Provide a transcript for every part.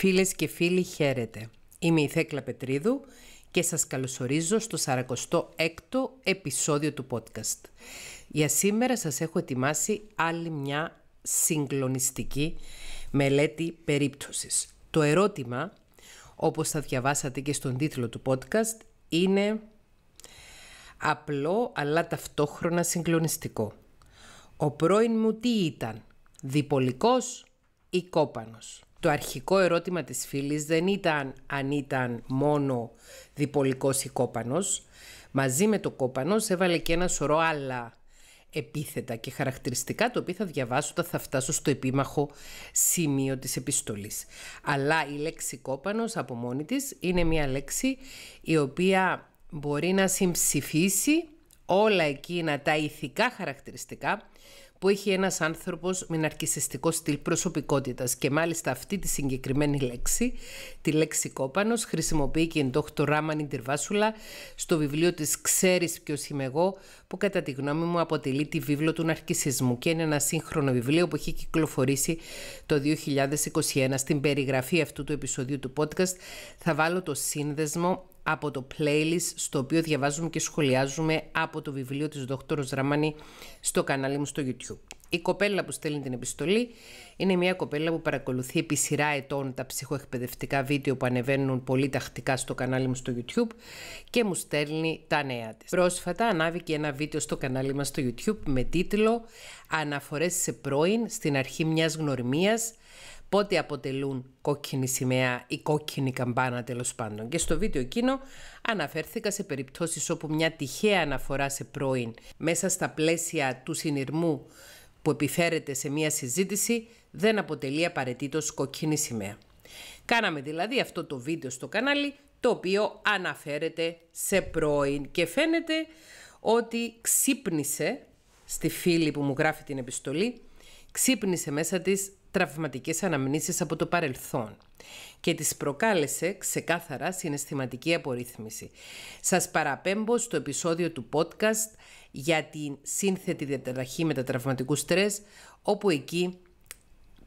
Φίλες και φίλοι χαίρετε. Είμαι η Θέκλα Πετρίδου και σας καλωσορίζω στο 46ο επεισόδιο του podcast. Για σήμερα σας έχω ετοιμάσει άλλη μια συγκλονιστική μελέτη περίπτωσης. Το ερώτημα, όπως θα διαβάσατε και στον τίτλο του podcast, είναι απλό αλλά ταυτόχρονα συγκλονιστικό. Ο πρώην μου τι ήταν, διπολικός ή κόπανος το αρχικό ερώτημα της φίλης δεν ήταν αν ήταν μόνο διπολικός ή κόπανος. Μαζί με το κόπανος έβαλε και ένα σωρό άλλα επίθετα και χαρακτηριστικά το οποίο θα διαβάσω όταν θα φτάσω στο επίμαχο σημείο της επιστολής. Αλλά η λέξη κόπανος από μόνη της είναι μια λέξη η οποία μπορεί να συμψηφίσει όλα εκείνα τα ηθικά χαρακτηριστικά που έχει ένας άνθρωπος με ναρκισιστικό στυλ προσωπικότητας και μάλιστα αυτή τη συγκεκριμένη λέξη, τη λέξη κόπανος, χρησιμοποιεί και η ντόχτω Ράμανη Τυρβάσουλα στο βιβλίο της «Ξέρεις ποιος είμαι εγώ» που κατά τη γνώμη μου αποτελεί τη βίβλο του ναρκισισμού και είναι ένα σύγχρονο βιβλίο που έχει κυκλοφορήσει το 2021. Στην περιγραφή αυτού του επεισοδίου του podcast θα βάλω το σύνδεσμο από το playlist στο οποίο διαβάζουμε και σχολιάζουμε από το βιβλίο της Δόκτωρος Ραμάνη στο κανάλι μου στο YouTube. Η κοπέλα που στέλνει την επιστολή είναι μια κοπέλα που παρακολουθεί επί σειρά ετών τα ψυχοεκπαιδευτικά βίντεο που ανεβαίνουν πολύ τακτικά στο κανάλι μου στο YouTube και μου στέλνει τα νέα της. Πρόσφατα ανάβηκε ένα βίντεο στο κανάλι μας στο YouTube με τίτλο «Αναφορές σε πρώην στην αρχή μιας γνωριμίας πότε αποτελούν κόκκινη σημαία ή κόκκινη καμπάνα τέλος πάντων. Και στο βίντεο εκείνο αναφέρθηκα σε περιπτώσεις όπου μια τυχαία αναφορά σε πρώην μέσα στα πλαίσια του συνειρμού που επιφέρεται σε μια συζήτηση δεν αποτελεί απαραίτητος κόκκινη σημαία. Κάναμε δηλαδή αυτό το βίντεο στο κανάλι το οποίο αναφέρεται σε πρώην και φαίνεται ότι ξύπνησε στη φίλη που μου γράφει την επιστολή, ξύπνησε μέσα της τραυματικές αναμνήσεις από το παρελθόν και τις προκάλεσε ξεκάθαρα συναισθηματική απορρίθμιση. Σας παραπέμπω στο επεισόδιο του podcast για τη σύνθετη διαταραχή μετατραυματικού στρες, όπου εκεί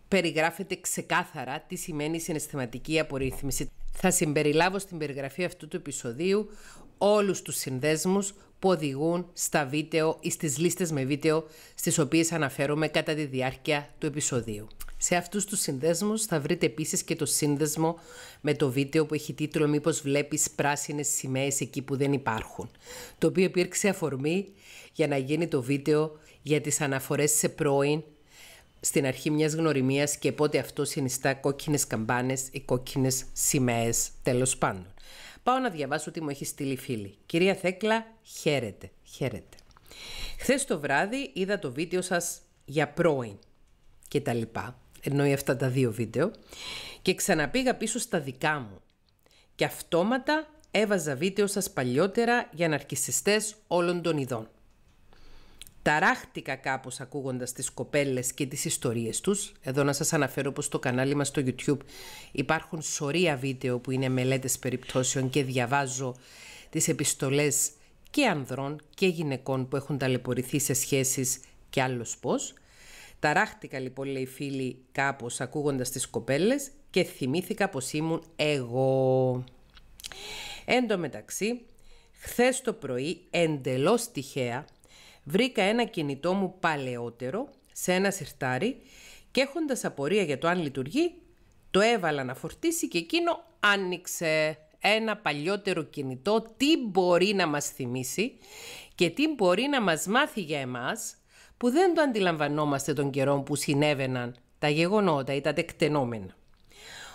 περιγράφεται ξεκάθαρα τι σημαίνει συναισθηματική απορρίθμιση. Θα συμπεριλάβω στην περιγραφή αυτού του επεισοδίου όλους τους συνδέσμους που οδηγούν στα βίντεο ή στις λίστες με βίντεο στις οποίες αναφέρομαι κατά τη διάρκεια του επεισοδίου. Σε αυτούς τους συνδέσμους θα βρείτε επίσης και το σύνδεσμο με το βίντεο που έχει τίτλο «Μήπως βλέπεις πράσινες σημαίες εκεί που δεν υπάρχουν», το οποίο υπήρξε αφορμή για να γίνει το βίντεο για τις αναφορές σε πρώην στην αρχή μιας γνωριμίας και πότε αυτό συνιστά κόκκινες καμπάνες ή κόκκινες σημαίες τέλος πάντων. Πάω να διαβάσω τι μου έχει στείλει φίλη. Κυρία Θέκλα, χαίρετε, χαίρετε. Χθες το βράδυ είδα το βίντεο σας για πρώην και τα λοιπά, εννοεί αυτά τα δύο βίντεο, και ξαναπήγα πίσω στα δικά μου. Και αυτόματα έβαζα βίντεο σας παλιότερα για ναρκισιστές όλων των ειδών. Ταράχτηκα κάπως ακούγοντας τις κοπέλες και τις ιστορίες τους. Εδώ να σας αναφέρω πως στο κανάλι μας στο YouTube υπάρχουν σωρία βίντεο που είναι μελέτες περιπτώσεων και διαβάζω τις επιστολές και ανδρών και γυναικών που έχουν ταλαιπωρηθεί σε σχέσεις και άλλος πώς. Ταράχτηκα λοιπόν λέει φίλοι κάπως ακούγοντας τις κοπέλες και θυμήθηκα πως ήμουν εγώ. Εν τω μεταξύ, χθες το πρωί εντελώς τυχαία βρήκα ένα κινητό μου παλαιότερο σε ένα σιρτάρι και έχοντας απορία για το αν λειτουργεί, το έβαλα να φορτίσει και εκείνο άνοιξε ένα παλιότερο κινητό τι μπορεί να μας θυμίσει και τι μπορεί να μας μάθει για εμάς που δεν το αντιλαμβανόμαστε τον καιρών που συνέβαιναν τα γεγονότα ή τα τεκτενόμενα.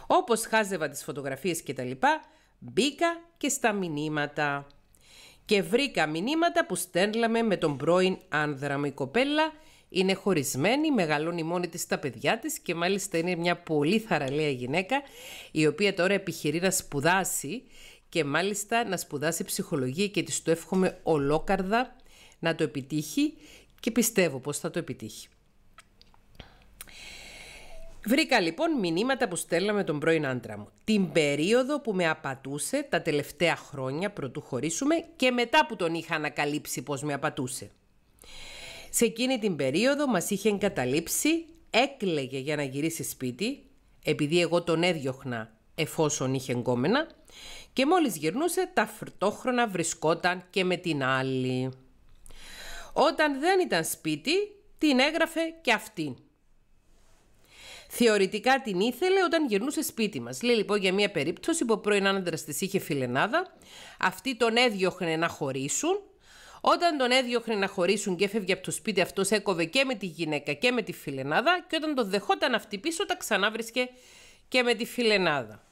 Όπως χάζευα τις φωτογραφίες και τα λοιπά, μπήκα και στα μηνύματα και βρήκα μηνύματα που στέλναμε με τον πρώην άνδρα μου. Η κοπέλα είναι χωρισμένη, μεγαλώνει μόνη της τα παιδιά της και μάλιστα είναι μια πολύ θαραλέα γυναίκα η οποία τώρα επιχειρεί να σπουδάσει και μάλιστα να σπουδάσει ψυχολογία και της το εύχομαι ολόκαρδα να το επιτύχει και πιστεύω πως θα το επιτύχει. Βρήκα λοιπόν μηνύματα που στέλναμε τον πρώην άντρα μου. Την περίοδο που με απατούσε τα τελευταία χρόνια πρωτού χωρίσουμε και μετά που τον είχα ανακαλύψει πως με απατούσε. Σε εκείνη την περίοδο μας είχε εγκαταλείψει, έκλαιγε για να γυρίσει σπίτι, επειδή εγώ τον έδιωχνα εφόσον είχε εγκόμενα και μόλις γυρνούσε ταυτόχρονα βρισκόταν και με την άλλη. Όταν δεν ήταν σπίτι, την έγραφε και αυτήν Θεωρητικά την ήθελε όταν γυρνούσε σπίτι μας. Λέει λοιπόν για μια περίπτωση που ο πρώην άντρα της είχε φιλενάδα, αυτή τον έδιωχνε να χωρίσουν. Όταν τον έδιωχνε να χωρίσουν και έφευγε από το σπίτι, αυτός έκοβε και με τη γυναίκα και με τη φιλενάδα. Και όταν τον δεχόταν αυτή πίσω, τα ξανά βρίσκε και με τη φιλενάδα.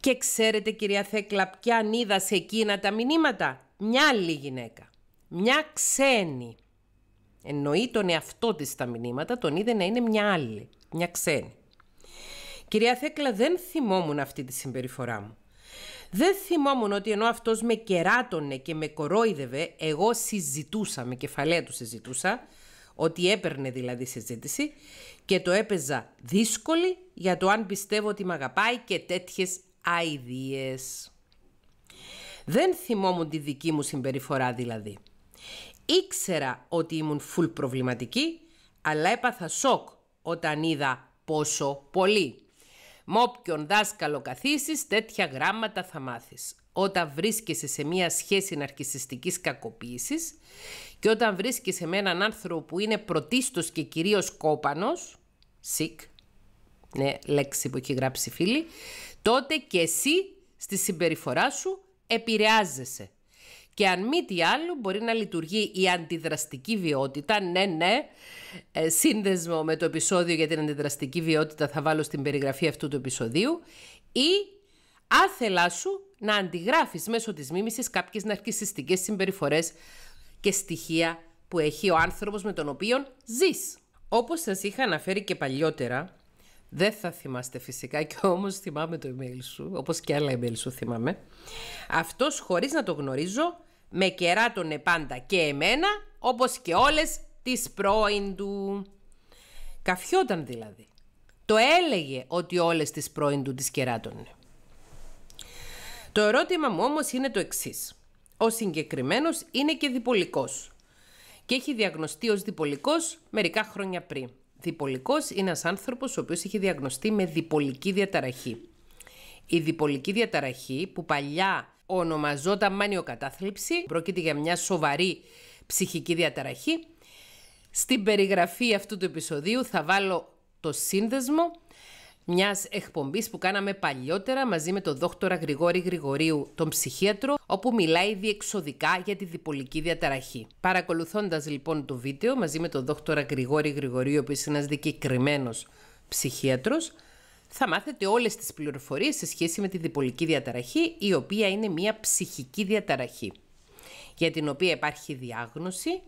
Και ξέρετε κυρία Θέκλα ποια είδα σε εκείνα τα μηνύματα. Μια άλλη γυναίκα. Μια ξένη. Εννοεί τον εαυτό της στα μηνύματα, τον είδε να είναι μια άλλη, μια ξένη. Κυρία Θέκλα, δεν θυμόμουν αυτή τη συμπεριφορά μου. Δεν θυμόμουν ότι ενώ αυτός με κεράτωνε και με κορόιδευε, εγώ συζητούσα, με κεφαλαία του συζητούσα, ότι έπαιρνε δηλαδή συζήτηση και το έπαιζα δύσκολη για το αν πιστεύω ότι με αγαπάει και τέτοιες αηδίες. Δεν θυμόμουν τη δική μου συμπεριφορά δηλαδή. Ήξερα ότι ήμουν φουλ προβληματική, αλλά έπαθα σοκ όταν είδα πόσο πολύ. Με όποιον δάσκαλο καθίσεις, τέτοια γράμματα θα μάθεις. Όταν βρίσκεσαι σε μία σχέση ναρκισιστικής κακοποίησης και όταν βρίσκεσαι με έναν άνθρωπο που είναι πρωτίστως και κυρίως κόπανος, sick, ναι, λέξη που έχει γράψει φίλη, τότε και εσύ στη συμπεριφορά σου επηρεάζεσαι. Και αν μη τι άλλο μπορεί να λειτουργεί η αντιδραστική βιότητα, ναι ναι, ε, σύνδεσμο με το επεισόδιο για την αντιδραστική βιότητα θα βάλω στην περιγραφή αυτού του επεισοδίου, ή άθελά σου να αντιγράφεις μέσω της μίμησης κάποιες ναρκισιστικές συμπεριφορές και στοιχεία που έχει ο άνθρωπος με τον οποίο ζεις. Όπως σας είχα αναφέρει και παλιότερα, δεν θα θυμάστε φυσικά και όμως θυμάμαι το email σου, όπως και άλλα email σου θυμάμαι. Αυτός χωρίς να το γνωρίζω, με κεράτωνε πάντα και εμένα, όπως και όλες τις πρώην του. Καφιόταν δηλαδή. Το έλεγε ότι όλες τις πρώην του τις κεράτωνε. Το ερώτημα μου όμως είναι το εξής. Ο συγκεκριμένος είναι και διπολικός και έχει διαγνωστεί ως διπολικός μερικά χρόνια πριν. Διπολικός είναι ένας άνθρωπος ο οποίος έχει διαγνωστεί με διπολική διαταραχή. Η διπολική διαταραχή που παλιά ονομαζόταν μανιοκατάθλιψη, πρόκειται για μια σοβαρή ψυχική διαταραχή. Στην περιγραφή αυτού του επεισοδίου θα βάλω το σύνδεσμο μιας εκπομπής που κάναμε παλιότερα μαζί με τον δόκτορα Γρηγόρη Γρηγορίου, τον ψυχίατρο, όπου μιλάει διεξοδικά για τη διπολική διαταραχή. Παρακολουθώντας λοιπόν το βίντεο μαζί με τον δόκτορα Γρηγόρη Γρηγορίου, ο οποίος είναι ένας δικαιοκριμένος ψυχίατρος, θα μάθετε όλες τις πληροφορίες σε σχέση με τη διπολική διαταραχή, η οποία είναι μια ψυχική διαταραχή, για την οποία υπάρχει διάγνωση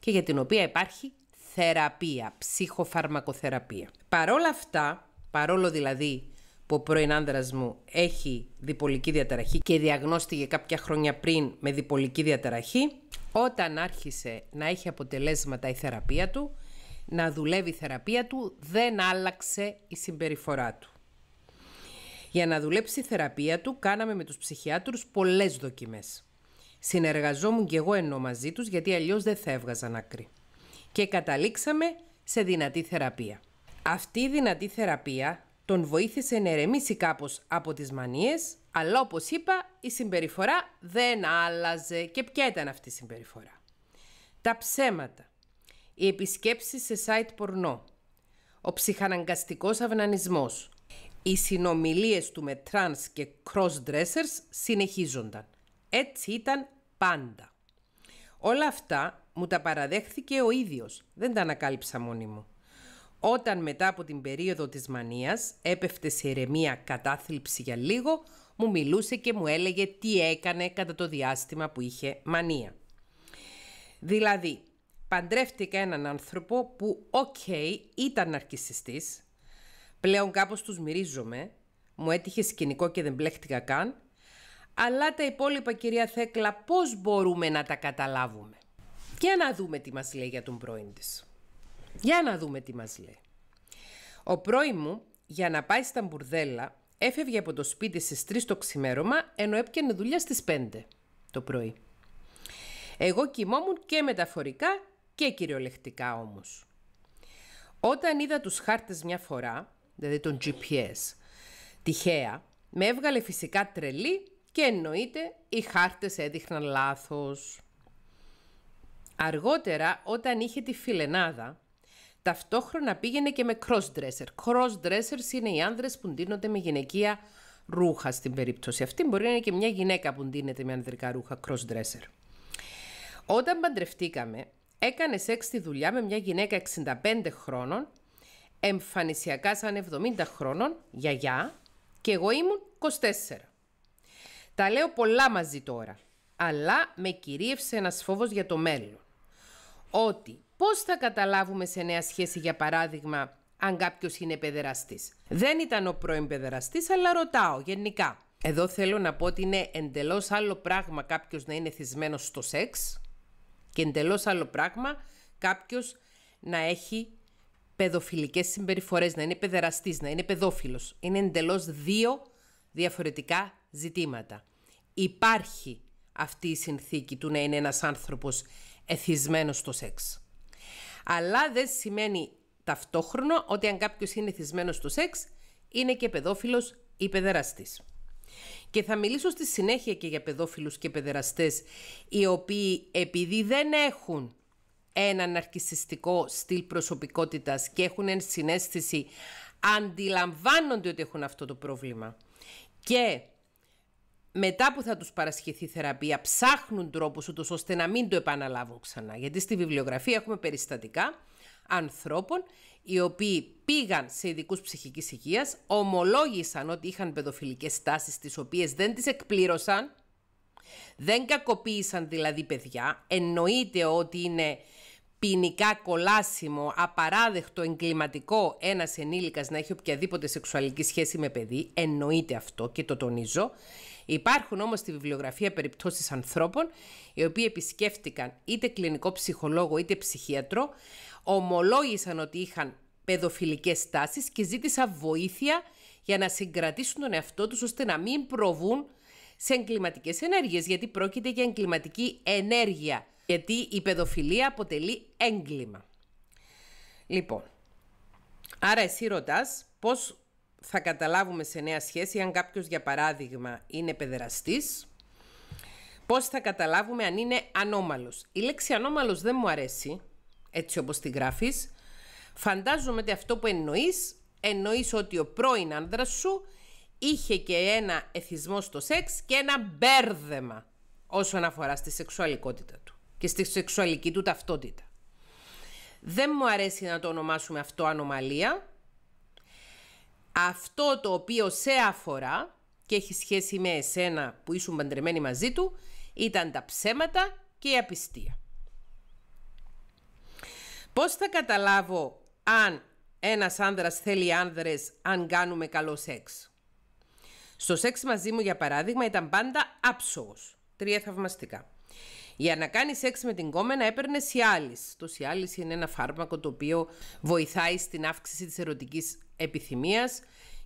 και για την οποία υπάρχει θεραπεία, ψυχοφαρμακοθεραπεία. Παρόλα αυτά, παρόλο δηλαδή που ο πρώην άντρας μου έχει διπολική διαταραχή και διαγνώστηκε κάποια χρόνια πριν με διπολική διαταραχή, όταν άρχισε να έχει αποτελέσματα η θεραπεία του, να δουλεύει η θεραπεία του, δεν άλλαξε η συμπεριφορά του. Για να δουλέψει η θεραπεία του, κάναμε με τους ψυχιάτρους πολλές δοκιμές. Συνεργαζόμουν κι εγώ ενώ μαζί τους, γιατί αλλιώς δεν θα έβγαζαν άκρη. Και καταλήξαμε σε δυνατή θεραπεία. Αυτή η δυνατή θεραπεία τον βοήθησε να ερεμήσει κάπως από τις μανίες, αλλά όπως είπα η συμπεριφορά δεν άλλαζε. Και ποια ήταν αυτή η συμπεριφορά. Τα ψέματα, οι επισκέψεις σε site πορνό, ο ψυχαναγκαστικός αυνανισμός, οι συνομιλίες του με trans και crossdressers συνεχίζονταν. Έτσι ήταν πάντα. Όλα αυτά μου τα παραδέχθηκε ο ίδιος, δεν τα ανακάλυψα μόνη μου. Όταν μετά από την περίοδο της μανίας έπεφτε σε ηρεμία κατάθλιψη για λίγο, μου μιλούσε και μου έλεγε τι έκανε κατά το διάστημα που είχε μανία. Δηλαδή, παντρεύτηκα έναν άνθρωπο που, οκ, ήταν ναρκισιστής, πλέον κάπως τους μυρίζομαι, μου έτυχε σκηνικό και δεν πλέχτηκα καν, αλλά τα υπόλοιπα, κυρία Θέκλα, πώς μπορούμε να τα καταλάβουμε. Και να δούμε τι μας λέει για τον πρώην της. Για να δούμε τι μας λέει. Ο πρωί μου, για να πάει στα μπουρδέλα, έφευγε από το σπίτι στις 3 το ξημέρωμα, ενώ έπιανε δουλειά στις 5 το πρωί. Εγώ κοιμόμουν και μεταφορικά και κυριολεκτικά όμως. Όταν είδα τους χάρτες μια φορά, δηλαδή τον GPS, τυχαία, με έβγαλε φυσικά τρελή και εννοείται οι χάρτες έδειχναν λάθος. Αργότερα, όταν είχε τη φιλενάδα, Ταυτόχρονα πήγαινε και με cross-dresser. cross Crossdressers είναι οι άνδρες που ντύνονται με γυναικεία ρούχα στην περίπτωση αυτή. Μπορεί να είναι και μια γυναίκα που ντύνεται με ανδρικά ρούχα ρούχα, cross-dresser. Όταν παντρευτήκαμε, έκανε σεξ τη δουλειά με μια γυναίκα 65 χρόνων, εμφανισιακά σαν 70 χρόνων, γιαγιά, και εγώ ήμουν 24. Τα λέω πολλά μαζί τώρα, αλλά με κυρίευσε ένας φόβος για το μέλλον. Ότι Πώς θα καταλάβουμε σε νέα σχέση, για παράδειγμα, αν κάποιος είναι παιδεραστής. Δεν ήταν ο πρώην παιδεραστής, αλλά ρωτάω γενικά. Εδώ θέλω να πω ότι είναι εντελώς άλλο πράγμα κάποιος να είναι θυσμένος στο σεξ και εντελώς άλλο πράγμα κάποιος να έχει παιδοφιλικές συμπεριφορές, να είναι παιδεραστής, να είναι παιδόφιλος. Είναι εντελώς δύο διαφορετικά ζητήματα. Υπάρχει αυτή η συνθήκη του να είναι ένας άνθρωπος εθισμένος στο σεξ. Αλλά δεν σημαίνει ταυτόχρονα ότι αν κάποιος είναι θυσμένος στο σεξ, είναι και παιδόφιλος ή παιδεραστής. Και θα μιλήσω στη συνέχεια και για παιδόφιλους και παιδεραστές, οι οποίοι επειδή δεν έχουν ένα αρκισιστικό στυλ προσωπικότητας και έχουν ενσυναίσθηση, αντιλαμβάνονται ότι έχουν αυτό το πρόβλημα. Και μετά που θα τους παρασχεθεί θεραπεία ψάχνουν τρόπους ούτως ώστε να μην το επαναλάβουν ξανά. Γιατί στη βιβλιογραφία έχουμε περιστατικά ανθρώπων οι οποίοι πήγαν σε ειδικούς ψυχικής υγείας, ομολόγησαν ότι είχαν παιδοφιλικές τάσεις τις οποίες δεν τις εκπλήρωσαν, δεν κακοποίησαν δηλαδή παιδιά, εννοείται ότι είναι ποινικά κολάσιμο, απαράδεκτο, εγκληματικό ένας ενήλικας να έχει οποιαδήποτε σεξουαλική σχέση με παιδί, εννοείται αυτό και το τονίζω, Υπάρχουν όμως στη βιβλιογραφία περιπτώσεις ανθρώπων οι οποίοι επισκέφτηκαν είτε κλινικό ψυχολόγο είτε ψυχίατρο, ομολόγησαν ότι είχαν παιδοφιλικές τάσεις και ζήτησαν βοήθεια για να συγκρατήσουν τον εαυτό τους ώστε να μην προβούν σε εγκληματικές ενέργειες γιατί πρόκειται για εγκληματική ενέργεια γιατί η παιδοφιλία αποτελεί έγκλημα. Λοιπόν, άρα εσύ ρωτάς πώς θα καταλάβουμε σε νέα σχέση αν κάποιος για παράδειγμα είναι παιδεραστής, πώς θα καταλάβουμε αν είναι ανώμαλος. Η λέξη ανώμαλος δεν μου αρέσει, έτσι όπως τη γράφεις. Φαντάζομαι ότι αυτό που εννοείς, εννοείς ότι ο πρώην άνδρας σου είχε και ένα εθισμό στο σεξ και ένα μπέρδεμα όσον αφορά στη σεξουαλικότητα του και στη σεξουαλική του ταυτότητα. Δεν μου αρέσει να το ονομάσουμε αυτό ανομαλία, αυτό το οποίο σε αφορά και έχει σχέση με εσένα που ήσουν παντρεμένοι μαζί του ήταν τα ψέματα και η απιστία. Πώς θα καταλάβω αν ένας άνδρας θέλει άνδρες αν κάνουμε καλό σεξ. Στο σεξ μαζί μου για παράδειγμα ήταν πάντα άψογος. Τρία θαυμαστικά. Για να κάνει σεξ με την κόμενα έπαιρνε Σιάλη. Το Σιάλη είναι ένα φάρμακο το οποίο βοηθάει στην αύξηση της ερωτικής επιθυμίας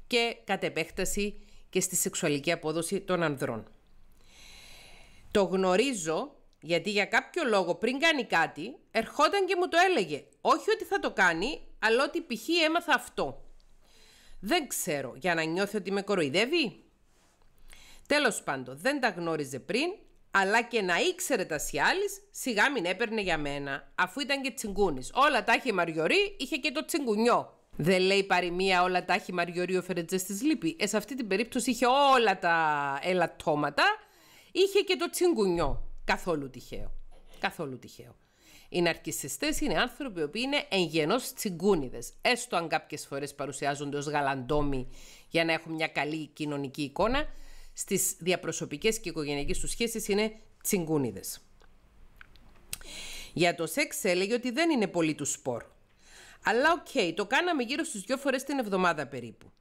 και κατ' επέκταση και στη σεξουαλική απόδοση των ανδρών. Το γνωρίζω γιατί για κάποιο λόγο πριν κάνει κάτι ερχόταν και μου το έλεγε. Όχι ότι θα το κάνει, αλλά ότι π.χ. έμαθα αυτό. Δεν ξέρω, για να νιώθει ότι με κοροϊδεύει. Τέλος πάντων, δεν τα γνώριζε πριν αλλά και να ήξερε τα Σιάλης, σιγά μην έπαιρνε για μένα, αφού ήταν και τσιγκούνης. Όλα τα είχε Μαριωρή, είχε και το τσιγκουνιό. Δεν λέει παροιμία όλα τα έχει Μαριωρή ο Φερετζές της Λύπη. Ε, σε αυτή την περίπτωση είχε όλα τα ελαττώματα, είχε και το τσιγκουνιό. Καθόλου τυχαίο. Καθόλου τυχαίο. Οι ναρκιστέ είναι άνθρωποι οι οποίοι είναι εν γενό τσιγκούνιδες. Έστω αν κάποιες φορές παρουσιάζονται ως γαλαντόμοι για να έχουν μια καλή κοινωνική εικόνα, στις διαπροσωπικές και οικογενειακές τους σχέσεις είναι τσιγκούνιδες. Για το σεξ έλεγε ότι δεν είναι πολύ του σπορ. Αλλά οκ, okay, το κάναμε γύρω στις δυο φορές την εβδομάδα περίπου.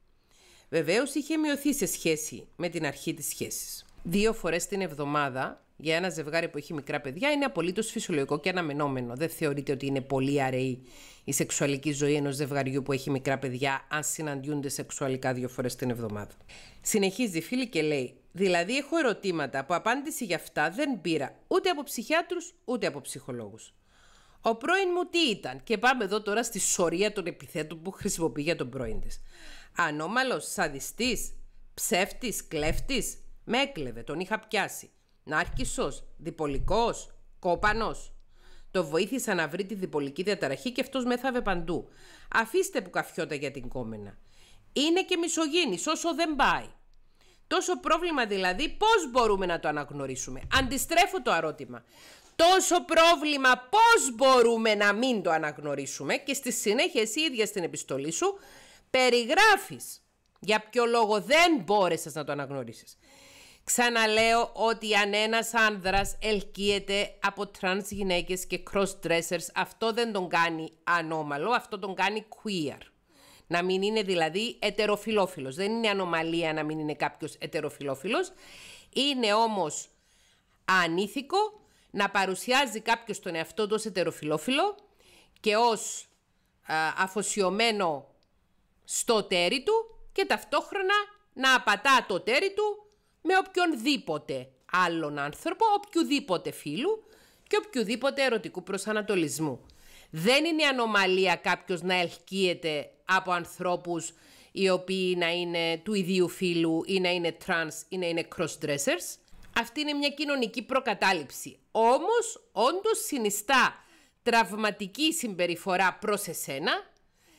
Βεβαίως είχε μειωθεί σε σχέση με την αρχή της σχέσης δύο φορές την εβδομάδα για ένα ζευγάρι που έχει μικρά παιδιά είναι απολύτως φυσιολογικό και αναμενόμενο. Δεν θεωρείται ότι είναι πολύ αραιή η σεξουαλική ζωή ενός ζευγαριού που έχει μικρά παιδιά, αν συναντιούνται σεξουαλικά δύο φορές την εβδομάδα. Συνεχίζει, φίλη, και λέει: Δηλαδή, έχω ερωτήματα που απάντηση για αυτά δεν πήρα ούτε από ψυχιάτρους ούτε από ψυχολόγους. Ο πρώην μου τι ήταν, και πάμε εδώ τώρα στη σωρία των επιθέτων που χρησιμοποιεί για τον πρώην της. Ανώμαλος, σαδιστής, ψεύτης, κλέφτης, με έκλεβε, τον είχα πιάσει. Νάρκισος, διπολικός, κόπανος. Το βοήθησα να βρει τη διπολική διαταραχή και αυτός μέθαβε παντού. Αφήστε που καφιότα για την κόμενα. Είναι και μισογίνης όσο δεν πάει. Τόσο πρόβλημα δηλαδή πώς μπορούμε να το αναγνωρίσουμε. Αντιστρέφω το ερώτημα. Τόσο πρόβλημα πώς μπορούμε να μην το αναγνωρίσουμε και στη συνέχεια εσύ ίδια στην επιστολή σου περιγράφεις για ποιο λόγο δεν μπόρεσες να το αναγνωρίσεις. Ξαναλέω ότι αν ένας άνδρας ελκύεται από τρανς γυναίκες και cross-dressers, αυτό δεν τον κάνει ανώμαλο, αυτό τον κάνει queer. Να μην είναι δηλαδή ετεροφιλόφιλος. Δεν είναι ανομαλία να μην είναι κάποιος ετεροφιλόφιλος. Είναι όμως ανήθικο να παρουσιάζει κάποιος τον εαυτό του ετεροφιλόφιλο και ως αφοσιωμένο στο τέρι του και ταυτόχρονα να απατά το τέρι του με οποιονδήποτε άλλον άνθρωπο, οποιοδήποτε φίλου και οποιοδήποτε ερωτικού προσανατολισμού. Δεν είναι ανομαλία κάποιος να ελκύεται από ανθρώπους οι οποίοι να είναι του ιδίου φίλου ή να είναι trans ή να είναι crossdressers. Αυτή είναι μια κοινωνική προκατάληψη. Όμως, όντως συνιστά τραυματική συμπεριφορά προς εσένα,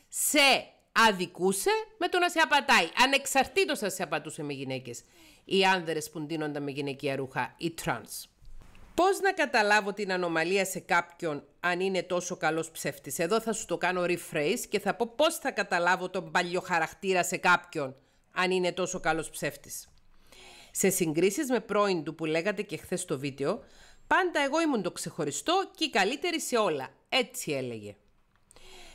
σε αδικούσε με το να σε απατάει, ανεξαρτήτως αν σε απατούσε με γυναίκες οι άνδρες που ντύνονταν με γυναικεία ρούχα, οι τρανς. Πώς να καταλάβω την ανομαλία σε κάποιον αν είναι τόσο καλός ψεύτης. Εδώ θα σου το κάνω rephrase και θα πω πώς θα καταλάβω τον παλιό χαρακτήρα σε κάποιον αν είναι τόσο καλός ψεύτης. Σε συγκρίσεις με πρώην του που λέγατε και χθες στο βίντεο, πάντα εγώ ήμουν το ξεχωριστό και η καλύτερη σε όλα. Έτσι έλεγε.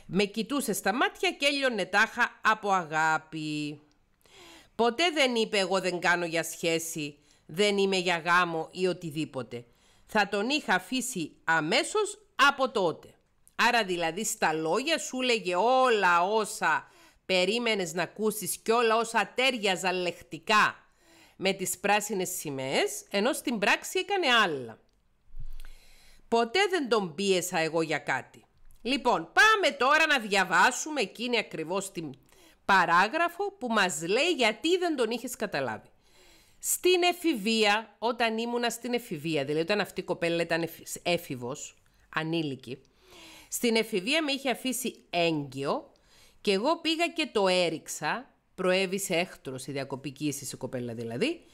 Με κοιτούσε στα μάτια και έλειωνε τάχα από αγάπη. Ποτέ δεν είπε εγώ δεν κάνω για σχέση, δεν είμαι για γάμο ή οτιδήποτε. Θα τον είχα αφήσει αμέσως από τότε. Άρα δηλαδή στα λόγια σου λέγε όλα όσα περίμενες να ακούσεις και όλα όσα τέριαζαν λεχτικά με τις πράσινες σημαίες, ενώ στην πράξη έκανε άλλα. Ποτέ δεν τον πίεσα εγώ για κάτι. Λοιπόν, πάμε τώρα να διαβάσουμε εκείνη ακριβώς την παράγραφο που μας λέει γιατί δεν τον είχες καταλάβει. Στην εφηβεία, όταν ήμουνα στην εφηβεία, δηλαδή όταν αυτή η κοπέλα ήταν έφηβος, ανήλικη, στην εφηβεία με είχε αφήσει έγκυο και εγώ πήγα και το έριξα, προέβησε έκτρος η διακοπική η κοπέλα δηλαδή,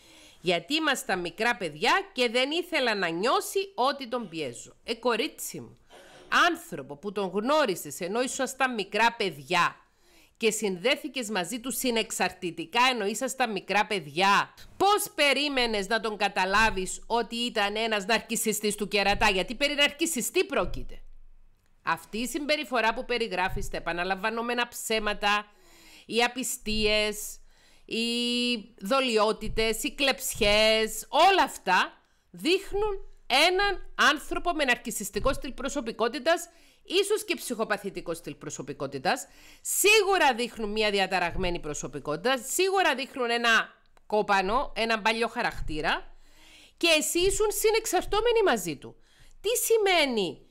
γιατί είμαστε μικρά παιδιά και δεν ήθελα να νιώσει ότι τον πιέζω. Ε, κορίτσι μου, άνθρωπο που τον γνώρισες ενώ ήσουν στα μικρά παιδιά και συνδέθηκες μαζί τους συνεξαρτητικά ενώ ήσασταν μικρά παιδιά. Πώς περίμενες να τον καταλάβεις ότι ήταν ένας ναρκισιστής του κερατά, γιατί περί ναρκιστή πρόκειται. Αυτή η συμπεριφορά που περιγράφεις, τα επαναλαμβανόμενα ψέματα, οι απιστίες, οι δολιότητες, οι κλεψιές, όλα αυτά δείχνουν έναν άνθρωπο με ναρκιστικό στυλ προσωπικότητας ίσως και ψυχοπαθητικός στυλ προσωπικότητας, σίγουρα δείχνουν μια διαταραγμένη προσωπικότητα, σίγουρα δείχνουν ένα κόπανο, έναν παλιό χαρακτήρα και εσύ ήσουν συνεξαρτώμενοι μαζί του. Τι σημαίνει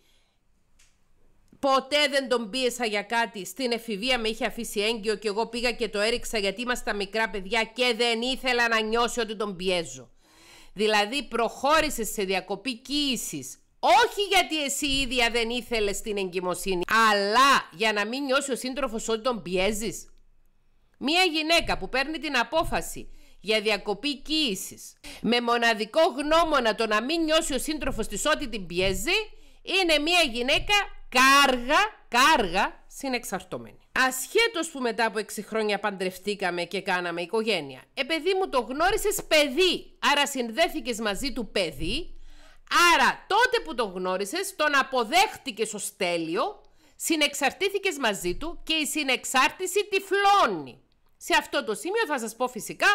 ποτέ δεν τον πίεσα για κάτι, στην εφηβεία με είχε αφήσει έγκυο και εγώ πήγα και το έριξα γιατί ήμασταν μικρά παιδιά και δεν ήθελα να νιώσει ότι τον πιέζω. Δηλαδή προχώρησες σε διακοπή κοίησης όχι γιατί εσύ ίδια δεν ήθελες την εγκυμοσύνη, αλλά για να μην νιώσει ο σύντροφος ότι τον πιέζεις. Μία γυναίκα που παίρνει την απόφαση για διακοπή κοίησης με μοναδικό γνώμονα το να μην νιώσει ο σύντροφος της ότι την πιέζει, είναι μία γυναίκα κάργα, κάργα συνεξαρτώμενη. Ασχέτως που μετά από 6 χρόνια παντρευτήκαμε και κάναμε οικογένεια. επειδή μου το γνώρισες παιδί, άρα συνδέθηκες μαζί του παιδί Άρα τότε που τον γνώρισες, τον αποδέχτηκες ως τέλειο, συνεξαρτήθηκες μαζί του και η συνεξάρτηση τυφλώνει. Σε αυτό το σημείο θα σας πω φυσικά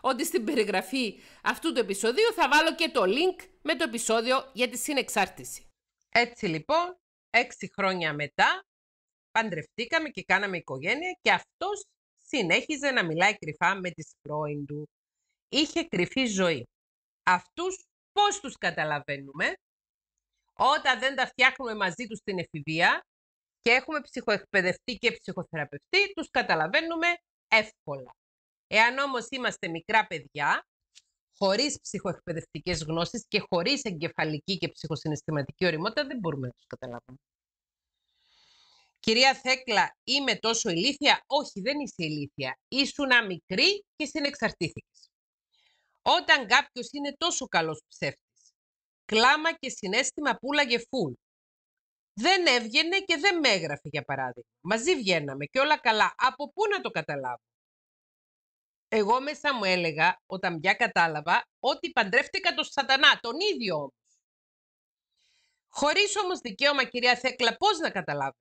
ότι στην περιγραφή αυτού του επεισοδίου θα βάλω και το link με το επεισόδιο για τη συνεξάρτηση. Έτσι λοιπόν, έξι χρόνια μετά, παντρευτήκαμε και κάναμε οικογένεια και αυτός συνέχιζε να μιλάει κρυφά με τις πρώην του. Είχε κρυφή ζωή. Αυτούς Πώς τους καταλαβαίνουμε όταν δεν τα φτιάχνουμε μαζί τους στην εφηβεία και έχουμε ψυχοεκπαιδευτή και ψυχοθεραπευτή, τους καταλαβαίνουμε εύκολα. Εάν όμως είμαστε μικρά παιδιά, χωρίς ψυχοεκπαιδευτικές γνώσεις και χωρίς εγκεφαλική και ψυχοσυναισθηματική οριμότητα, δεν μπορούμε να τους καταλάβουμε. Κυρία Θέκλα, είμαι τόσο ηλίθια. Όχι, δεν είσαι ηλίθια. Ήσουν μικρή και συνεξαρτήθηκε. Όταν κάποιος είναι τόσο καλός ψεύτης, κλάμα και συνέστημα πούλα φουλ. Δεν έβγαινε και δεν με έγραφε, για παράδειγμα. Μαζί βγαίναμε και όλα καλά. Από πού να το καταλάβω. Εγώ μέσα μου έλεγα, όταν πια κατάλαβα, ότι παντρεύτηκα τον σατανά, τον ίδιο όμως. Χωρίς όμως δικαίωμα, κυρία Θέκλα, πώς να καταλάβω.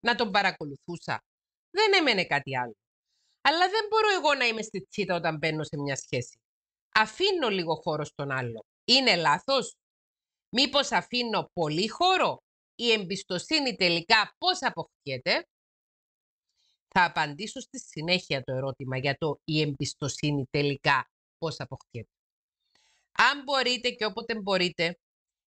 Να τον παρακολουθούσα. Δεν έμενε κάτι άλλο. Αλλά δεν μπορώ εγώ να είμαι στη τσίτα όταν μπαίνω σε μια σχέση. Αφήνω λίγο χώρο στον άλλο. Είναι λάθος. Μήπως αφήνω πολύ χώρο. Η εμπιστοσύνη τελικά πώς αποκτιέται. Θα απαντήσω στη συνέχεια το ερώτημα για το η εμπιστοσύνη τελικά πώς αποκτιέται. Αν μπορείτε και όποτε μπορείτε,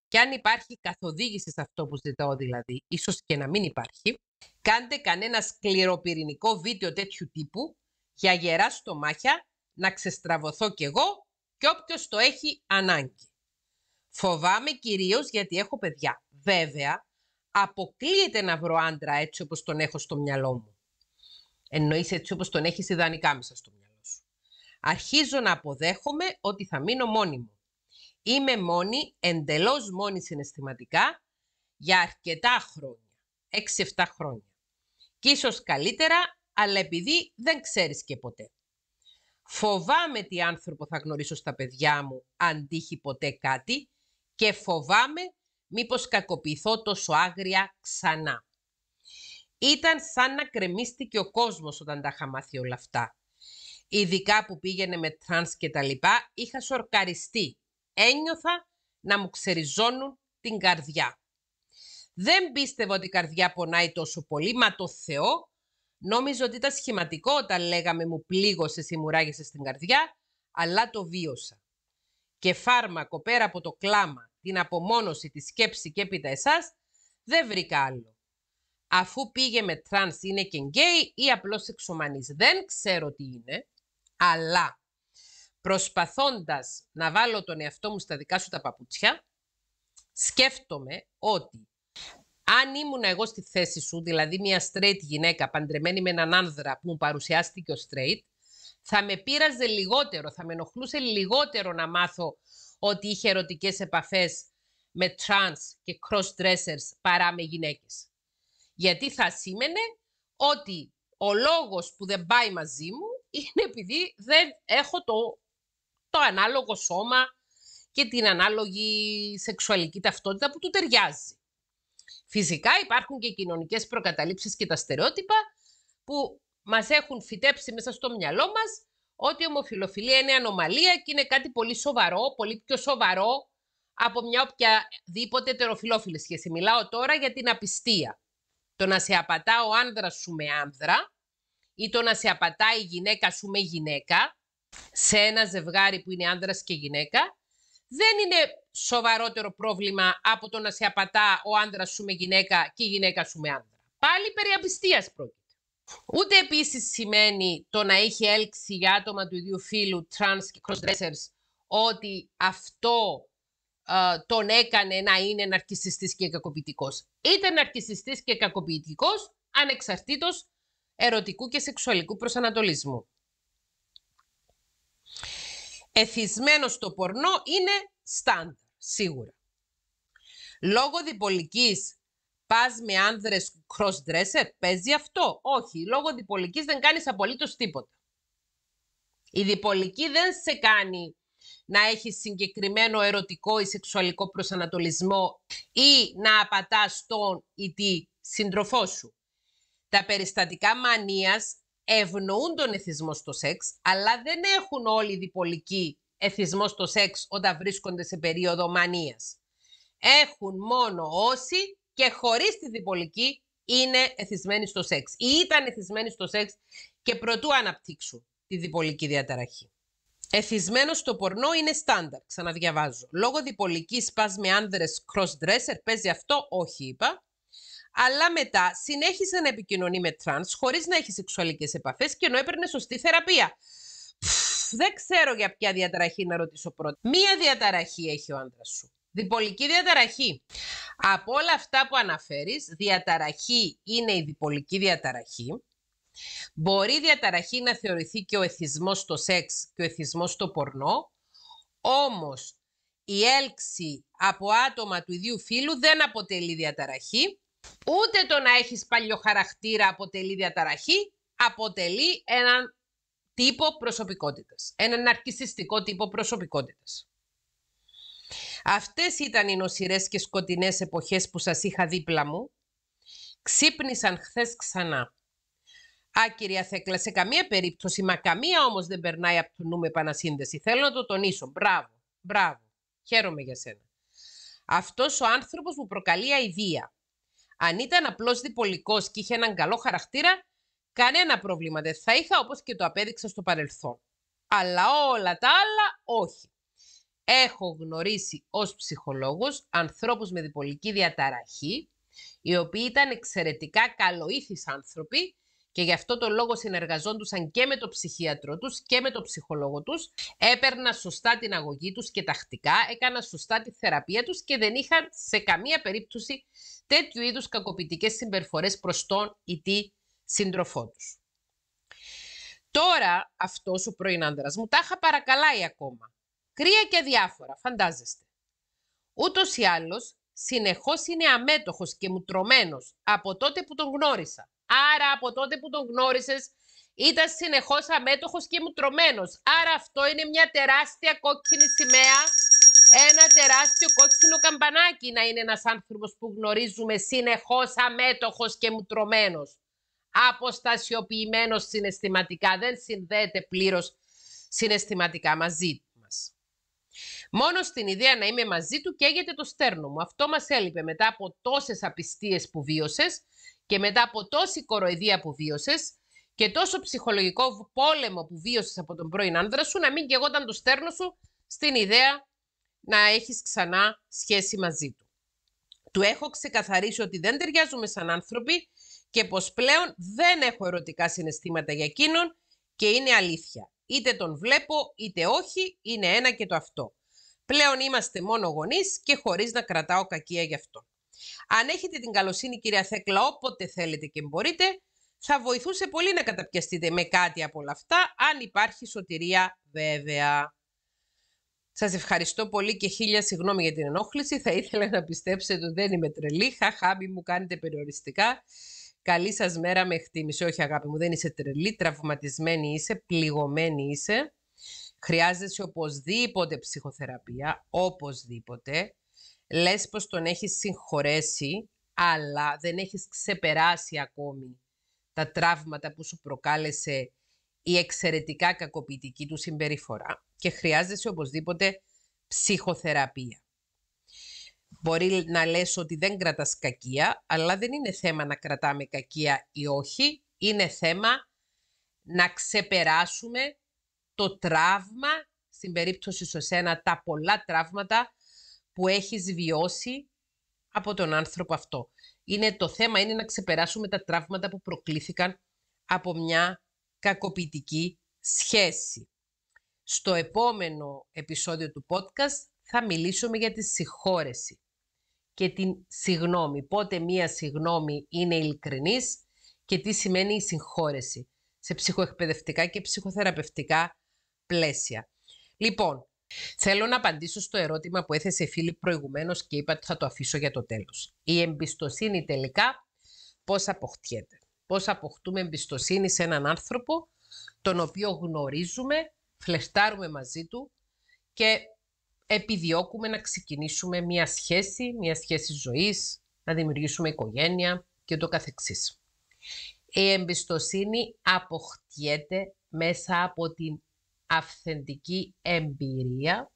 και αν υπάρχει καθοδήγηση σε αυτό που ζητάω δηλαδή, ίσως και να μην υπάρχει, κάντε κανένα σκληροπυρηνικό βίντεο τέτοιου τύπου για γερά στομάχια, να ξεστραβωθώ κι εγώ και όποιος το έχει ανάγκη. Φοβάμαι κυρίως γιατί έχω παιδιά. Βέβαια, αποκλείεται να βρω άντρα έτσι όπως τον έχω στο μυαλό μου. Εννοείς έτσι όπως τον έχεις ιδανικά μέσα στο μυαλό σου. Αρχίζω να αποδέχομαι ότι θα μείνω μόνη μου. Είμαι μόνη, εντελώς μόνη συναισθηματικά, για αρκετά χρόνια. 6-7 χρόνια. Και ίσως καλύτερα, αλλά επειδή δεν ξέρεις και ποτέ. Φοβάμαι τι άνθρωπο θα γνωρίσω στα παιδιά μου αν τύχει ποτέ κάτι και φοβάμαι μήπως κακοποιηθώ τόσο άγρια ξανά. Ήταν σαν να κρεμίστηκε ο κόσμος όταν τα είχα μάθει όλα αυτά. Ειδικά που πήγαινε με τρανς και τα λοιπά, είχα σορκαριστεί. Ένιωθα να μου ξεριζώνουν την καρδιά. Δεν πίστευα ότι η καρδιά πονάει τόσο πολύ, μα το Θεό Νόμιζα ότι ήταν σχηματικό όταν λέγαμε μου πλήγωσε ή μουράγεσαι στην καρδιά, αλλά το βίωσα. Και φάρμακο πέρα από το κλάμα, την απομόνωση, τη σκέψη και έπειτα εσάς, δεν βρήκα άλλο. Αφού πήγε με τρανς είναι και γκέι ή απλώς εξωμανή. Δεν ξέρω τι είναι, αλλά προσπαθώντας να βάλω τον εαυτό μου στα δικά σου τα παπούτσια, σκέφτομαι ότι αν ήμουν εγώ στη θέση σου, δηλαδή μια straight γυναίκα παντρεμένη με έναν άνδρα που μου παρουσιάστηκε ο straight, θα με πείραζε λιγότερο, θα με ενοχλούσε λιγότερο να μάθω ότι είχε ερωτικές επαφές με trans και cross-dressers παρά με γυναίκες. Γιατί θα σήμαινε ότι ο λόγος που δεν πάει μαζί μου είναι επειδή δεν έχω το, το ανάλογο σώμα και την ανάλογη σεξουαλική ταυτότητα που του ταιριάζει. Φυσικά υπάρχουν και οι κοινωνικές προκαταλήψεις και τα στερεότυπα που μας έχουν φυτέψει μέσα στο μυαλό μας ότι η ομοφιλοφιλία είναι ανομαλία και είναι κάτι πολύ σοβαρό, πολύ πιο σοβαρό από μια οποιαδήποτε ετεροφιλόφιλη σχέση. Μιλάω τώρα για την απιστία. Το να σε απατά ο άνδρας σου με άνδρα ή το να σε απατά η γυναίκα σου με γυναίκα σε ένα ζευγάρι που είναι άνδρας και γυναίκα δεν είναι σοβαρότερο πρόβλημα από το να σε απατά ο άντρα σου με γυναίκα και η γυναίκα σου με άντρα. Πάλι περί απιστίας πρόκειται. Ούτε επίσης σημαίνει το να έχει έλξη για άτομα του ίδιου φίλου, trans και crossdressers, ότι αυτό ε, τον έκανε να είναι ναρκισιστής και κακοποιητικός. Ήταν ναρκισιστής και κακοποιητικός ανεξαρτήτως ερωτικού και σεξουαλικού προσανατολισμού. Εθισμένος στο πορνό είναι στάντ σίγουρα. Λόγω διπολικής πας με άνδρες cross-dresser, παίζει αυτό. Όχι, λόγω διπολικής δεν κάνεις απολύτως τίποτα. Η διπολική δεν σε κάνει να έχεις συγκεκριμένο ερωτικό ή σεξουαλικό προσανατολισμό ή να απατάς τον ή τη σύντροφό σου. Τα περιστατικά μανίας ευνοούν τον εθισμό στο σεξ, αλλά δεν έχουν όλοι διπολική εθισμός στο σεξ όταν βρίσκονται σε περίοδο μανίας. Έχουν μόνο όσοι και χωρίς τη διπολική είναι εθισμένοι στο σεξ ή ήταν εθισμένοι στο σεξ και προτού αναπτύξουν τη διπολική διαταραχή. Εθισμένος στο πορνό είναι στάνταρ, ξαναδιαβάζω. Λόγω διπολικής πας με ανδρε cross cross-dresser, παίζει αυτό, όχι είπα. Αλλά μετά συνέχισε να επικοινωνεί με τρανς χωρίς να έχει σεξουαλικές επαφές και ενώ έπαιρνε σωστή θεραπεία δεν ξέρω για ποια διαταραχή να ρωτήσω πρώτα. Μία διαταραχή έχει ο άντρας σου. Διπολική διαταραχή. Από όλα αυτά που αναφέρεις, διαταραχή είναι η διπολική διαταραχή. Μπορεί διαταραχή να θεωρηθεί και ο εθισμός στο σεξ και ο εθισμός στο πορνό. Όμως, η έλξη από άτομα του ιδίου φίλου δεν αποτελεί διαταραχή. Ούτε το να έχεις παλιό χαρακτήρα αποτελεί διαταραχή. Αποτελεί έναν τύπο προσωπικότητας. Έναν ναρκιστικό τύπο προσωπικότητας. Αυτές ήταν οι νοσηρές και σκοτεινές εποχές που σας είχα δίπλα μου. Ξύπνησαν χθες ξανά. κυρία Θέκλα, σε καμία περίπτωση, μα καμία όμως δεν περνάει από το νου με επανασύνδεση. Θέλω να το τονίσω. Μπράβο, μπράβο. Χαίρομαι για σένα. Αυτός ο άνθρωπος μου προκαλεί αηδία. Αν ήταν απλώς διπολικός και είχε έναν καλό χαρακτήρα, Κανένα πρόβλημα δεν θα είχα, όπως και το απέδειξα στο παρελθόν. Αλλά όλα τα άλλα, όχι. Έχω γνωρίσει ως ψυχολόγος ανθρώπους με διπολική διαταραχή, οι οποίοι ήταν εξαιρετικά καλοήθεις άνθρωποι και γι' αυτό το λόγο συνεργαζόντουσαν και με το ψυχίατρο τους και με το ψυχολόγο τους. Έπαιρνα σωστά την αγωγή τους και τακτικά, έκανα σωστά τη θεραπεία τους και δεν είχαν σε καμία περίπτωση τέτοιου είδους κακοποιητικές συμπεριφορές προς τον ή τη σύντροφό τους. Τώρα αυτός ο πρώην μου τα είχα παρακαλάει ακόμα. Κρύα και διάφορα, φαντάζεστε. Ούτως ή άλλως, συνεχώς είναι αμέτωχος και μου από τότε που τον γνώρισα. Άρα από τότε που τον γνώρισες ήταν συνεχώς αμέτωχος και μου Άρα αυτό είναι μια τεράστια κόκκινη σημαία, ένα τεράστιο κόκκινο καμπανάκι να είναι ένας άνθρωπος που γνωρίζουμε συνεχώς αμέτωχος και μου αποστασιοποιημένος συναισθηματικά, δεν συνδέεται πλήρως συναισθηματικά μαζί μας. Μόνο στην ιδέα να είμαι μαζί του καίγεται το στέρνο μου. Αυτό μας έλειπε μετά από τόσες απιστίες που βίωσες και μετά από τόση κοροϊδία που βίωσες και τόσο ψυχολογικό πόλεμο που βίωσες από τον πρώην άνδρα σου να μην καιγόταν το στέρνο σου στην ιδέα να έχεις ξανά σχέση μαζί του. Του έχω ξεκαθαρίσει ότι δεν ταιριάζουμε σαν άνθρωποι και πως πλέον δεν έχω ερωτικά συναισθήματα για εκείνον και είναι αλήθεια. Είτε τον βλέπω είτε όχι είναι ένα και το αυτό. Πλέον είμαστε μόνο γονείς και χωρίς να κρατάω κακία γι' αυτό. Αν έχετε την καλοσύνη κυρία Θέκλα όποτε θέλετε και μπορείτε, θα βοηθούσε πολύ να καταπιαστείτε με κάτι από όλα αυτά, αν υπάρχει σωτηρία βέβαια. Σας ευχαριστώ πολύ και χίλια συγγνώμη για την ενόχληση. Θα ήθελα να πιστέψετε ότι δεν είμαι τρελή. Χαχάμι μου κάνετε περιοριστικά. Καλή σας μέρα με εκτίμηση. Όχι αγάπη μου, δεν είσαι τρελή, τραυματισμένη είσαι, πληγωμένη είσαι. Χρειάζεσαι οπωσδήποτε ψυχοθεραπεία, οπωσδήποτε. Λες πως τον έχεις συγχωρέσει, αλλά δεν έχεις ξεπεράσει ακόμη τα τραύματα που σου προκάλεσε η εξαιρετικά κακοποιητική του συμπεριφορά και χρειάζεσαι οπωσδήποτε ψυχοθεραπεία. Μπορεί να λες ότι δεν κρατάς κακία, αλλά δεν είναι θέμα να κρατάμε κακία ή όχι. Είναι θέμα να ξεπεράσουμε το τραύμα, στην περίπτωση σου τα πολλά τραύματα που έχεις βιώσει από τον άνθρωπο αυτό. Είναι το θέμα είναι να ξεπεράσουμε τα τραύματα που προκλήθηκαν από μια κακοποιητική σχέση. Στο επόμενο επεισόδιο του podcast θα μιλήσουμε για τη συγχώρεση και την συγνώμη. Πότε μία συγνώμη είναι ειλικρινής και τι σημαίνει η συγχώρεση σε ψυχοεκπαιδευτικά και ψυχοθεραπευτικά πλαίσια. Λοιπόν, θέλω να απαντήσω στο ερώτημα που έθεσε η φίλη προηγουμένως και είπα ότι θα το αφήσω για το τέλος. Η εμπιστοσύνη τελικά πώς αποκτιέται. Πώς αποκτούμε εμπιστοσύνη σε έναν άνθρωπο τον οποίο γνωρίζουμε, φλεστάρουμε μαζί του και επιδιώκουμε να ξεκινήσουμε μια σχέση, μια σχέση ζωής, να δημιουργήσουμε οικογένεια και το καθεξής. Η εμπιστοσύνη αποκτιέται μέσα από την αυθεντική εμπειρία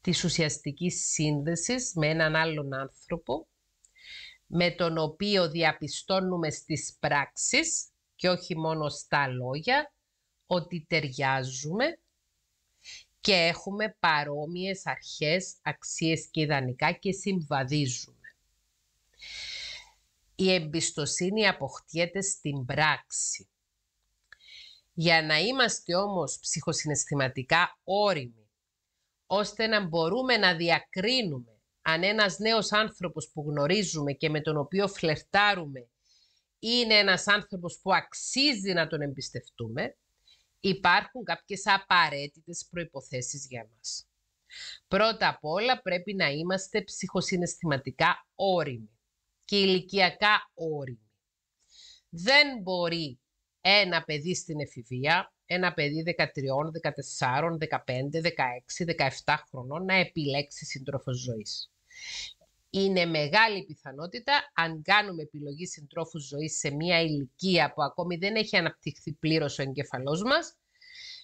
της ουσιαστικής σύνδεσης με έναν άλλον άνθρωπο, με τον οποίο διαπιστώνουμε στις πράξεις και όχι μόνο στα λόγια, ότι ταιριάζουμε και έχουμε παρόμοιες αρχές, αξίες και ιδανικά και συμβαδίζουμε. Η εμπιστοσύνη αποκτιέται στην πράξη. Για να είμαστε όμως ψυχοσυναισθηματικά όριμοι, ώστε να μπορούμε να διακρίνουμε αν ένας νέος άνθρωπος που γνωρίζουμε και με τον οποίο φλερτάρουμε είναι ένας άνθρωπος που αξίζει να τον εμπιστευτούμε, υπάρχουν κάποιες απαραίτητες προϋποθέσεις για μας. Πρώτα απ' όλα πρέπει να είμαστε ψυχοσυναισθηματικά όριμοι και ηλικιακά όριμοι. Δεν μπορεί ένα παιδί στην εφηβεία, ένα παιδί 13, 14, 15, 16, 17 χρονών να επιλέξει σύντροφος ζωής είναι μεγάλη πιθανότητα αν κάνουμε επιλογή συντρόφου ζωής σε μια ηλικία που ακόμη δεν έχει αναπτυχθεί πλήρως ο εγκεφαλός μας,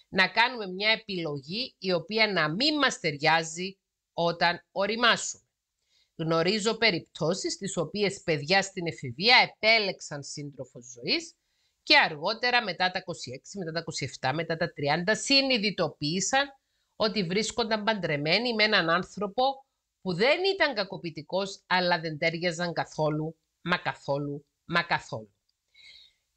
να κάνουμε μια επιλογή η οποία να μην μας ταιριάζει όταν οριμάσουμε. Γνωρίζω περιπτώσεις τις οποίες παιδιά στην εφηβεία επέλεξαν σύντροφος ζωής και αργότερα μετά τα 26, μετά τα 27, μετά τα 30 συνειδητοποίησαν ότι βρίσκονταν παντρεμένοι με έναν άνθρωπο που δεν ήταν κακοποιητικός, αλλά δεν τέριαζαν καθόλου, μα καθόλου, μα καθόλου.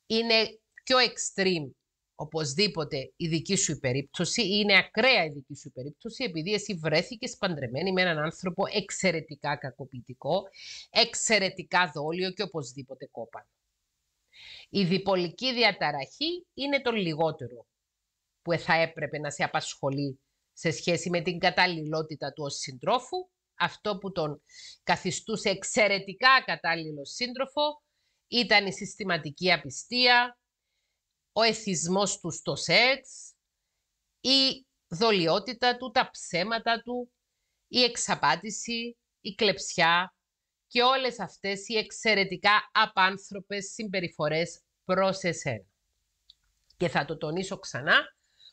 Είναι πιο extreme οπωσδήποτε η δική σου περίπτωση, είναι ακραία η δική σου περίπτωση, επειδή εσύ βρέθηκες παντρεμένη με έναν άνθρωπο εξαιρετικά κακοποιητικό, εξαιρετικά δόλιο και οπωσδήποτε κόπαν. Η διπολική διαταραχή είναι το λιγότερο που θα έπρεπε να σε απασχολεί σε σχέση με την καταλληλότητα του ως συντρόφου αυτό που τον καθιστούσε εξαιρετικά κατάλληλο σύντροφο ήταν η συστηματική απιστία, ο εθισμός του στο σεξ, η δολιότητα του, τα ψέματα του, η εξαπάτηση, η κλεψιά και όλες αυτές οι εξαιρετικά απάνθρωπες συμπεριφορές προς εσένα. Και θα το τονίσω ξανά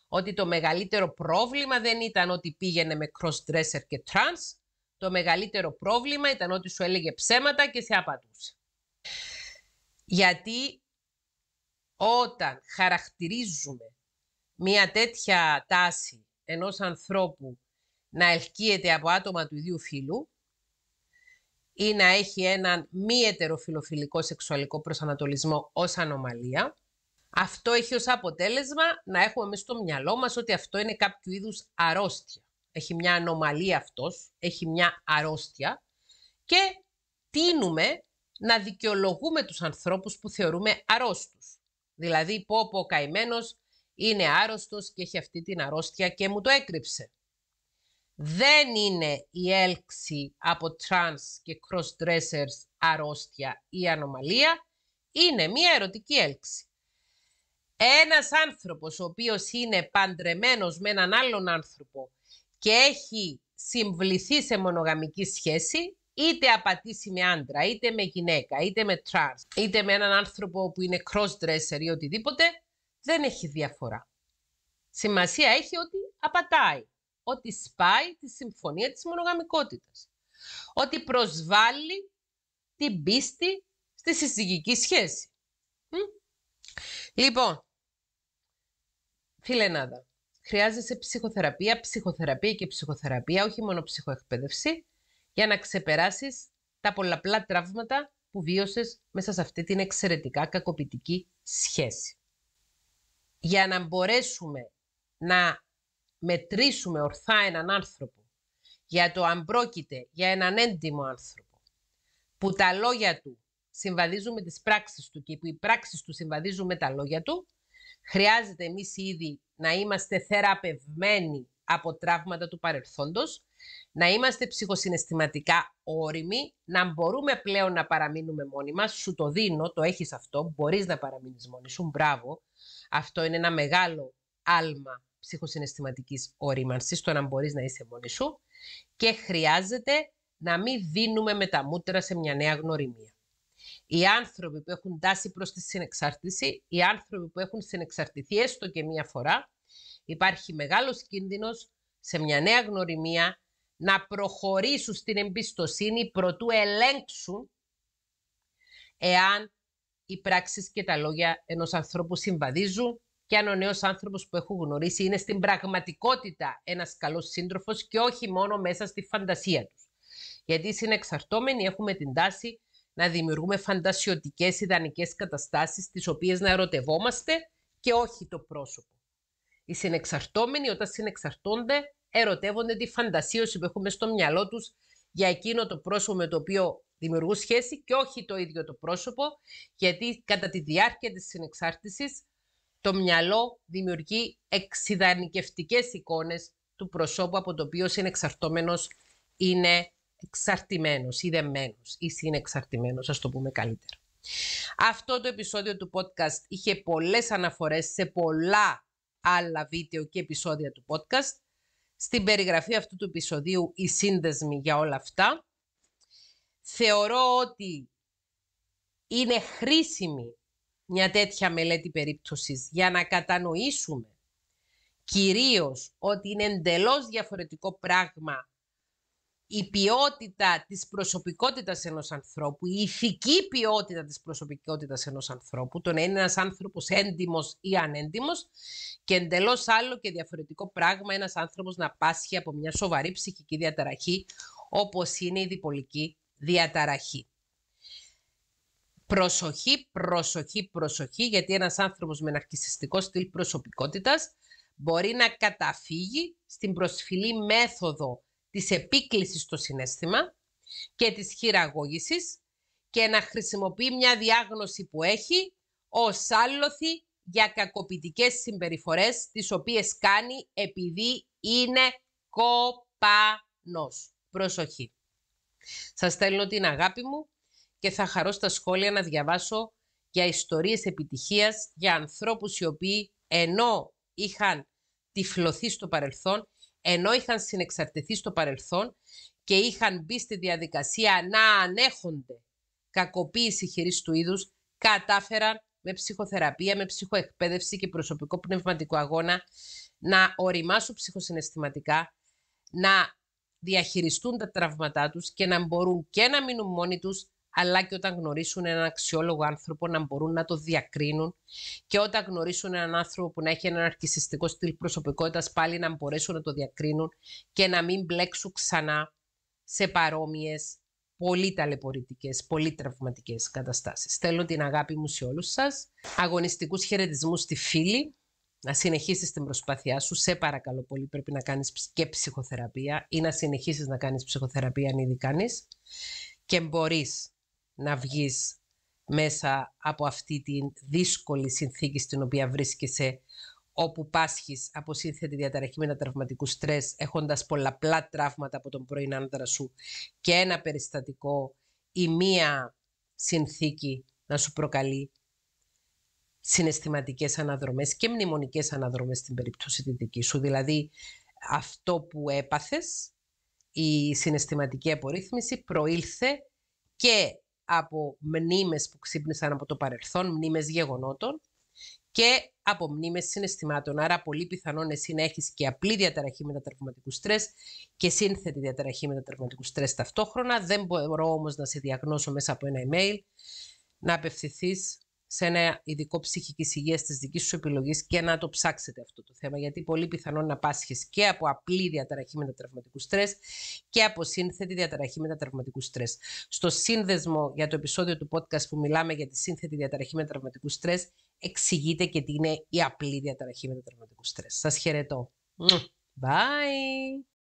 ότι το μεγαλύτερο πρόβλημα δεν ήταν ότι πήγαινε με cross-dresser και trans, το μεγαλύτερο πρόβλημα ήταν ότι σου έλεγε ψέματα και σε απαντούσε. Γιατί όταν χαρακτηρίζουμε μια τέτοια τάση ενός ανθρώπου να ελκύεται από άτομα του ίδιου φύλου ή να έχει έναν μη ετεροφιλοφιλικό σεξουαλικό προσανατολισμό ως ανομαλία, αυτό έχει ως αποτέλεσμα να έχουμε μέσα στο μυαλό μας ότι αυτό είναι κάποιο είδους αρρώστια έχει μια ανομαλία αυτός, έχει μια αρρώστια και τίνουμε να δικαιολογούμε τους ανθρώπους που θεωρούμε αρρώστους. Δηλαδή, πω πω ο καημένος είναι άρρωστος και έχει αυτή την αρρώστια και μου το έκρυψε. Δεν είναι η έλξη από trans και cross-dressers αρρώστια ή ανομαλία, είναι μια ερωτική έλξη. Ένας άνθρωπος ο οποίος είναι παντρεμένος με έναν άλλον άνθρωπο και έχει συμβληθεί σε μονογαμική σχέση, είτε απατήσει με άντρα, είτε με γυναίκα, είτε με τρανς, είτε με έναν άνθρωπο που είναι crossdresser ή οτιδήποτε, δεν έχει διαφορά. Σημασία έχει ότι απατάει, ότι σπάει τη συμφωνία της μονογαμικότητας, ότι προσβάλλει την πίστη στη συζυγική σχέση. Λοιπόν, φίλε χρειάζεσαι ψυχοθεραπεία, ψυχοθεραπεία και ψυχοθεραπεία, όχι μόνο ψυχοεκπαίδευση, για να ξεπεράσεις τα πολλαπλά τραύματα που βίωσες μέσα σε αυτή την εξαιρετικά κακοποιητική σχέση. Για να μπορέσουμε να μετρήσουμε ορθά έναν άνθρωπο, για το αν πρόκειται για έναν έντιμο άνθρωπο, που τα λόγια του συμβαδίζουν με τις πράξεις του και που οι πράξεις του συμβαδίζουν με τα λόγια του, Χρειάζεται εμείς ήδη να είμαστε θεραπευμένοι από τραύματα του παρελθόντος, να είμαστε ψυχοσυναισθηματικά όριμοι, να μπορούμε πλέον να παραμείνουμε μόνοι μας. Σου το δίνω, το έχεις αυτό, μπορείς να παραμείνεις μόνοι σου, μπράβο. Αυτό είναι ένα μεγάλο άλμα ψυχοσυναισθηματικής όριμανσης, το να μπορείς να είσαι μόνοι σου. Και χρειάζεται να μην δίνουμε με τα μούτρα σε μια νέα γνωριμία οι άνθρωποι που έχουν τάση προς τη συνεξάρτηση, οι άνθρωποι που έχουν συνεξαρτηθεί έστω και μία φορά, υπάρχει μεγάλος κίνδυνος σε μια νέα γνωριμία να προχωρήσουν στην εμπιστοσύνη προτού ελέγξουν εάν οι πράξεις και τα λόγια ενός ανθρώπου συμβαδίζουν και αν ο νέος άνθρωπος που έχουν γνωρίσει είναι στην πραγματικότητα ένας καλός σύντροφος και όχι μόνο μέσα στη φαντασία τους. Γιατί οι συνεξαρτώμενοι έχουμε την τάση να δημιουργούμε φαντασιωτικές ιδανικές καταστάσεις τις οποίες να ερωτευόμαστε και όχι το πρόσωπο. Οι συνεξαρτώμενοι όταν συνεξαρτώνται ερωτεύονται τη φαντασίωση που έχουμε στο μυαλό τους για εκείνο το πρόσωπο με το οποίο δημιουργούν σχέση και όχι το ίδιο το πρόσωπο, γιατί κατά τη διάρκεια της συνεξάρτησης το μυαλό δημιουργεί εξειδανικευτικές εικόνες του προσώπου από το οποίο συνεξαρτώμενος είναι Εξαρτημένος, ή δεμένος ή συνεξαρτημένος, ας το πούμε καλύτερα. Αυτό το επεισόδιο του podcast είχε πολλές αναφορές σε πολλά άλλα βίντεο και επεισόδια του podcast. Στην περιγραφή αυτού του επεισοδίου οι σύνδεσμοι για όλα αυτά. Θεωρώ ότι είναι χρήσιμη μια τέτοια μελέτη περίπτωσης για να κατανοήσουμε κυρίως ότι είναι εντελώς διαφορετικό πράγμα η ποιότητα της προσωπικότητας ενός ανθρώπου, η ηθική ποιότητα της προσωπικότητας ενός ανθρώπου, το να είναι ένας άνθρωπος έντιμος ή ανέντιμος και εντελώς άλλο και διαφορετικό πράγμα ένας άνθρωπος να πάσχει από μια σοβαρή ψυχική διαταραχή όπως είναι η διπολική διαταραχή. Προσοχή, προσοχή, προσοχή, γιατί ένας άνθρωπος με ναρκισιστικό στυλ προσωπικότητας μπορεί να καταφύγει στην προσφυλή μέθοδο της επίκλησης στο συνέστημα και της χειραγώγησης και να χρησιμοποιεί μια διάγνωση που έχει ως άλλοθη για κακοποιητικές συμπεριφορές τις οποίες κάνει επειδή είναι κοπανός. Προσοχή. Σας στέλνω την αγάπη μου και θα χαρώ στα σχόλια να διαβάσω για ιστορίες επιτυχίας για ανθρώπους οι οποίοι ενώ είχαν τυφλωθεί στο παρελθόν ενώ είχαν συνεξαρτηθεί στο παρελθόν και είχαν μπει στη διαδικασία να ανέχονται κακοποίηση χειρίστου του είδους, κατάφεραν με ψυχοθεραπεία, με ψυχοεκπαίδευση και προσωπικό πνευματικό αγώνα να οριμάσουν ψυχοσυναισθηματικά, να διαχειριστούν τα τραύματά τους και να μπορούν και να μείνουν μόνοι τους αλλά και όταν γνωρίσουν έναν αξιόλογο άνθρωπο να μπορούν να το διακρίνουν και όταν γνωρίσουν έναν άνθρωπο που να έχει έναν αρκισιστικό στυλ προσωπικότητας πάλι να μπορέσουν να το διακρίνουν και να μην μπλέξουν ξανά σε παρόμοιες πολύ ταλαιπωρητικές, πολύ τραυματικές καταστάσεις. Θέλω την αγάπη μου σε όλους σας. Αγωνιστικούς χαιρετισμούς στη φίλη. Να συνεχίσεις την προσπάθειά σου. Σε παρακαλώ πολύ πρέπει να κάνεις και ψυχοθεραπεία ή να συνεχίσεις να κάνεις ψυχοθεραπεία αν ήδη κάνεις. Και μπορείς να βγεις μέσα από αυτή τη δύσκολη συνθήκη στην οποία βρίσκεσαι όπου πάσχεις από σύνθετη διαταραχή με τραυματικού στρες έχοντας πολλαπλά τραύματα από τον πρώην άντρα σου και ένα περιστατικό ή μία συνθήκη να σου προκαλεί συναισθηματικές αναδρομές και μνημονικές αναδρομές στην περίπτωση τη δική σου. Δηλαδή αυτό που έπαθες, η συναισθηματική απορρίθμιση προήλθε και από μνήμες που ξύπνησαν από το παρελθόν, μνήμες γεγονότων και από μνήμες συναισθημάτων. Άρα πολύ πιθανόν εσύ να έχεις και απλή διαταραχή μετατραυματικού στρες και σύνθετη διαταραχή μετατραυματικού στρες ταυτόχρονα. Δεν μπορώ όμως να σε διαγνώσω μέσα από ένα email. Να απευθυνθείς σε ένα ειδικό ψυχικής υγείας της δικής σου επιλογής και να το ψάξετε αυτό το θέμα. Γιατί πολύ πιθανόν να πάσχεις και από απλή διαταραχή μετατραυματικού στρες και από σύνθετη διαταραχή μετατραυματικού στρες. Στο σύνδεσμο για το επεισόδιο του podcast που μιλάμε για τη σύνθετη διαταραχή μετατραυματικού στρε, εξηγείται και τι είναι η απλή διαταραχή μετατραυματικού στρες. Σας χαιρετώ. Bye!